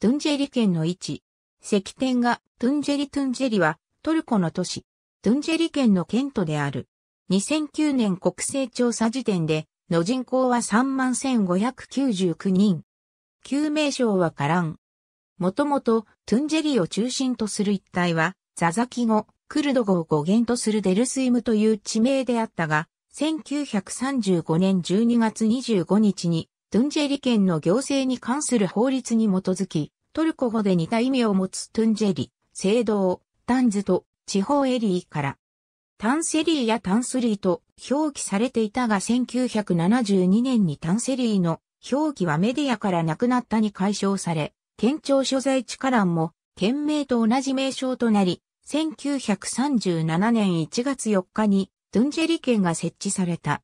トゥンジェリ県の位置。石天がトゥンジェリトゥンジェリはトルコの都市、トゥンジェリ県の県都である。2009年国勢調査時点での人口は31,599人。旧名称はカラン。もともとトゥンジェリを中心とする一帯はザザキ語、クルド語を語源とするデルスイムという地名であったが、1935年12月25日にドゥンジェリ県の行政に関する法律に基づき、トルコ語で似た意味を持つトゥンジェリ、聖堂、タンズと地方エリーから、タンセリーやタンスリーと表記されていたが1972年にタンセリーの表記はメディアからなくなったに解消され、県庁所在地からも県名と同じ名称となり、1937年1月4日にドゥンジェリ県が設置された。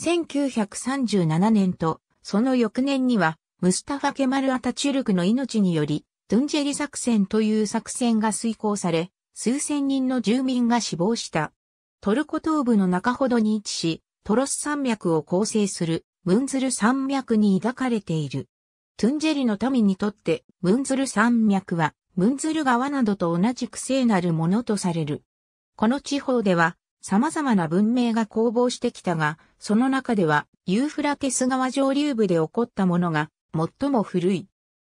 1937年とその翌年には、ムスタファ・ケマル・アタチュルクの命により、トゥンジェリ作戦という作戦が遂行され、数千人の住民が死亡した。トルコ東部の中ほどに位置し、トロス山脈を構成するムンズル山脈に抱かれている。トゥンジェリの民にとってムンズル山脈はムンズル川などと同じく聖なるものとされる。この地方では様々な文明が攻防してきたが、その中ではユーフラテス川上流部で起こったものが最も古い。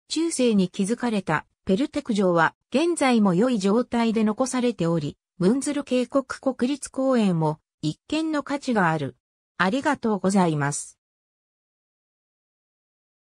中世に築かれたペルテク城は現在も良い状態で残されており、ムンズル渓谷国立公園も一見の価値がある。ありがとうございます。